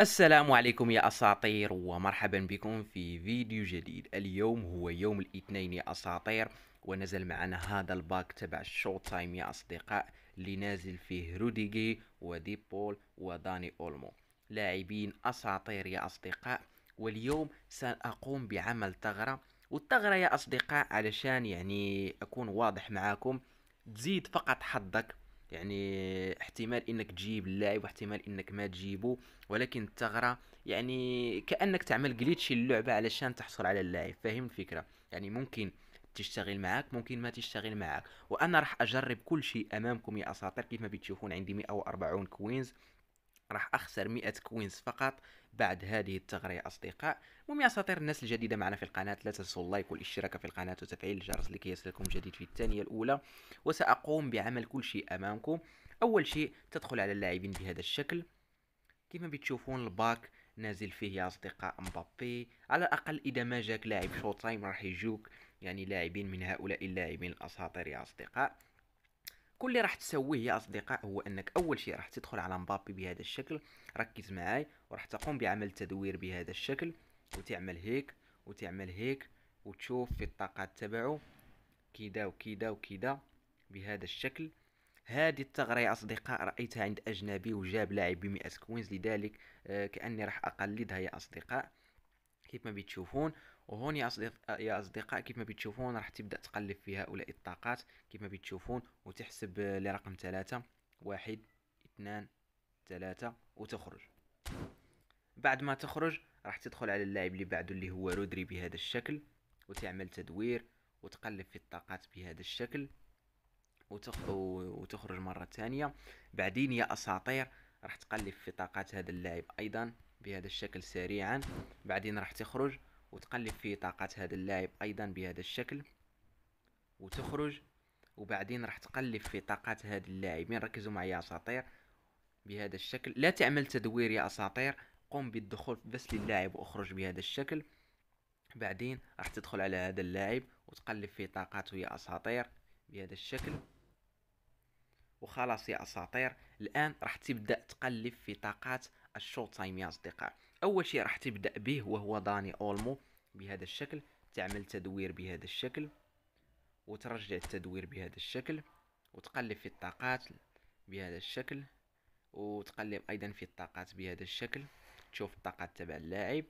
السلام عليكم يا اساطير ومرحبا بكم في فيديو جديد اليوم هو يوم الاثنين يا اساطير ونزل معنا هذا الباك تبع الشو تايم يا اصدقاء اللي نازل فيه روديجي وديبول وداني اولمو لاعبين اساطير يا اصدقاء واليوم ساقوم بعمل ثغره والثغره يا اصدقاء علشان يعني اكون واضح معاكم تزيد فقط حظك يعني احتمال انك تجيب اللاعب واحتمال انك ما تجيبه ولكن الثغره يعني كانك تعمل جليتش اللعبه علشان تحصل على اللاعب فاهم الفكره يعني ممكن تشتغل معاك ممكن ما تشتغل معك وانا راح اجرب كل شيء امامكم يا اساطير كيف ما بتشوفون عندي 140 كوينز راح اخسر 100 كوينز فقط بعد هذه التغريده اصدقاء المهم يا اساطير الناس الجديده معنا في القناه لا تنسوا اللايك والاشتراك في القناه وتفعيل الجرس لكي يصلكم جديد في الثانيه الاولى وساقوم بعمل كل شيء امامكم اول شيء تدخل على اللاعبين بهذا الشكل كما بتشوفون الباك نازل فيه يا اصدقاء مبابي على الاقل اذا ما جاك لاعب شو تايم راح يجوك يعني لاعبين من هؤلاء اللاعبين الاساطير يا اصدقاء كل اللي راح تسويه يا اصدقاء هو انك اول شيء راح تدخل على مبابي بهذا الشكل ركز معاي وراح تقوم بعمل تدوير بهذا الشكل وتعمل هيك وتعمل هيك وتشوف في الطاقات تبعه كيدا وكيدا وكيدا بهذا الشكل هذه الثغرة يا أصدقاء رأيتها عند أجنبي وجاب لاعب بمئة كوينز لذلك آه، كأني راح أقلدها يا أصدقاء كيف ما بتشوفون وهون يا يا أصدقاء ما بتشوفون راح تبدأ تقلب في هؤلاء الطاقات ما بتشوفون وتحسب آه، لرقم ثلاثة واحد اثنان ثلاثة وتخرج بعد ما تخرج راح تدخل على اللاعب اللي بعده اللي هو رودري بهذا الشكل وتعمل تدوير وتقلب في الطاقات بهذا الشكل وتخرج مرة ثانية بعدين يا أساطير راح تقلب في طاقات هذا اللاعب أيضا بهذا الشكل سريعا بعدين راح تخرج وتقلب فيه طاقة هذا اللاعب أيضا بهذا الشكل وتخرج وبعدين راح تقلب في طاقات هذا اللاعبين ركزوا معي يا اساطير بهذا الشكل لا تعمل تدوير يا اساطير قم بالدخول بس للاعب واخرج بهذا الشكل بعدين راح تدخل على هذا اللاعب وتقلب في طاقاته يا اساطير بهذا الشكل وخلاص يا اساطير الان راح تبدا تقلب في طاقات الشو تايم يا اصدقاء اول شيء راح تبدا به وهو داني اولمو بهذا الشكل تعمل تدوير بهذا الشكل وترجع التدوير بهذا الشكل وتقلب في الطاقات بهذا الشكل وتقلب ايضا في الطاقات بهذا الشكل تشوف الطاقات تبع اللاعب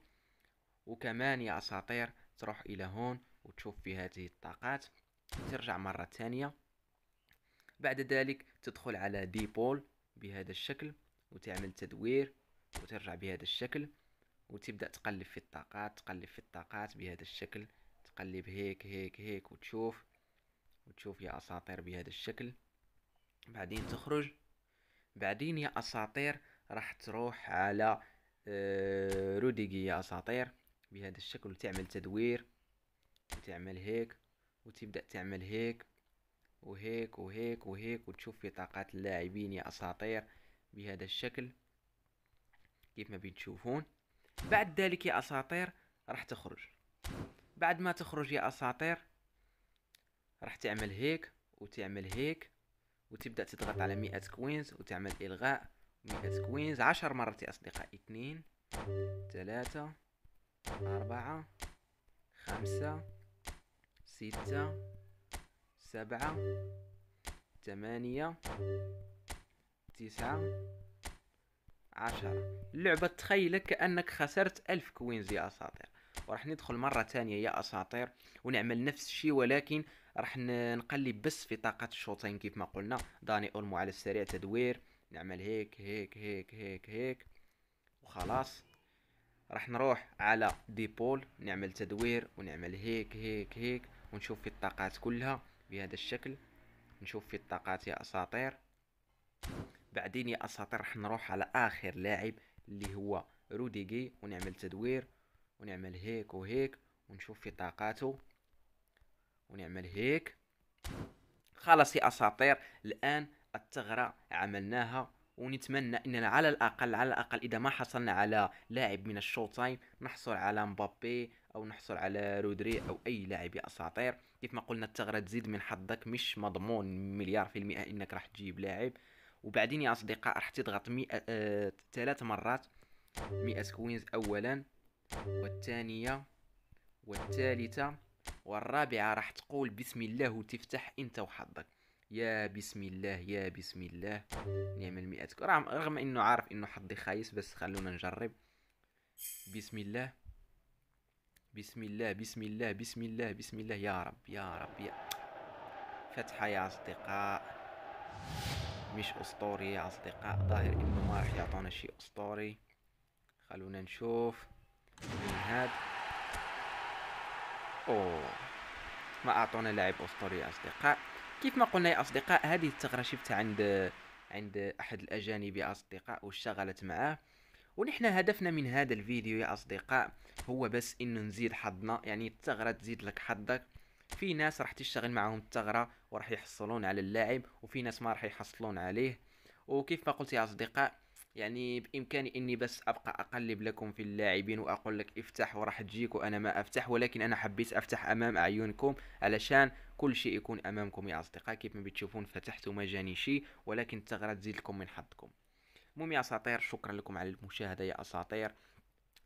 وكمان يا اساطير تروح الى هون وتشوف في هذه الطاقات ترجع مرة ثانية بعد ذلك تدخل على ديبول بهذا الشكل وتعمل تدوير وترجع بهذا الشكل وتبدا تقلب في الطاقات تقلب في الطاقات بهذا الشكل تقلب هيك هيك هيك وتشوف وتشوف يا اساطير بهذا الشكل بعدين تخرج بعدين يا اساطير راح تروح على آه روديجي يا اساطير بهذا الشكل وتعمل تدوير وتعمل هيك وتبدا تعمل هيك وهيك وهيك وهيك وتشوف في طاقات اللاعبين يا اساطير بهذا الشكل كيف ما بتشوفون بعد ذلك يا اساطير راح تخرج بعد ما تخرج يا اساطير راح تعمل هيك وتعمل هيك وتبدا تضغط على 100 كوينز وتعمل الغاء 100 كوينز عشر مرات يا اصدقائي اثنين ثلاثة أربعة خمسة ستة سبعة ثمانية تسعة عشرة اللعبة تخيلك كأنك خسرت ألف كوينز يا أساطير وراح ندخل مرة تانية يا أساطير ونعمل نفس الشيء ولكن راح نقلب بس في طاقة الشوطين كيف ما قلنا داني أولمو على السريع تدوير نعمل هيك هيك هيك هيك هيك وخلاص راح نروح على ديبول نعمل تدوير ونعمل هيك هيك هيك ونشوف في الطاقات كلها بهذا الشكل نشوف في الطاقات يا أساطير بعدين يا اساطير راح نروح على اخر لاعب اللي هو روديجي ونعمل تدوير ونعمل هيك وهيك ونشوف في طاقاته ونعمل هيك خلاص يا اساطير الان الثغره عملناها ونتمنى اننا على الاقل على الاقل اذا ما حصلنا على لاعب من الشو تايم نحصل على مبابي او نحصل على رودري او اي لاعب يا اساطير كيف ما قلنا الثغره تزيد من حظك مش مضمون مليار في المئه انك راح تجيب لاعب وبعدين يا اصدقاء راح تضغط مئة آه ثلاث مرات مئة كوينز اولا والثانية والثالثة والرابعة راح تقول بسم الله وتفتح انت وحظك يا بسم الله يا بسم الله نعمل مئة المئة رغم انه عارف انه حظي خايس بس خلونا نجرب بسم الله بسم الله بسم الله بسم الله بسم الله يا رب يا رب يا فتحة يا أصدقاء مش اسطوري يا اصدقاء ظاهر انه ما راح يعطونا شيء اسطوري خلونا نشوف مين هاد اوه ما اعطونا لاعب اسطوري يا اصدقاء كيف ما قلنا يا اصدقاء هذه الثغره شفتها عند عند احد الاجانب يا اصدقاء واشتغلت معاه ونحن هدفنا من هذا الفيديو يا اصدقاء هو بس انه نزيد حظنا يعني الثغره تزيد لك حظك في ناس راح تشتغل معاهم الثغره وراح يحصلون على اللاعب وفي ناس ما راح يحصلون عليه وكيف ما قلت يا اصدقاء يعني بامكاني اني بس ابقى اقلب لكم في اللاعبين واقول لك افتح وراح تجيك وانا ما افتح ولكن انا حبيت افتح امام اعينكم علشان كل شيء يكون امامكم يا اصدقاء كيف ما بتشوفون فتحت وما جاني شيء ولكن الثغره تزيد لكم من حظكم المهم يا اساطير شكرا لكم على المشاهده يا اساطير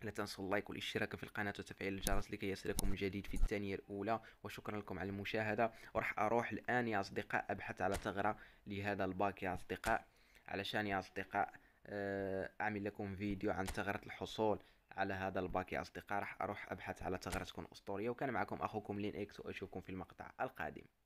لا تنسوا اللايك والاشتراك في القناة وتفعيل الجرس لكي يصلكم الجديد في الثانية الأولى وشكرا لكم على المشاهدة وراح أروح الآن يا أصدقاء أبحث على ثغرة لهذا الباك يا أصدقاء علشان يا أصدقاء آه، أعمل لكم فيديو عن ثغرة الحصول على هذا الباك يا أصدقاء راح أروح أبحث على ثغرة تكون أسطورية وكان معكم أخوكم لين إكس وأشوفكم في المقطع القادم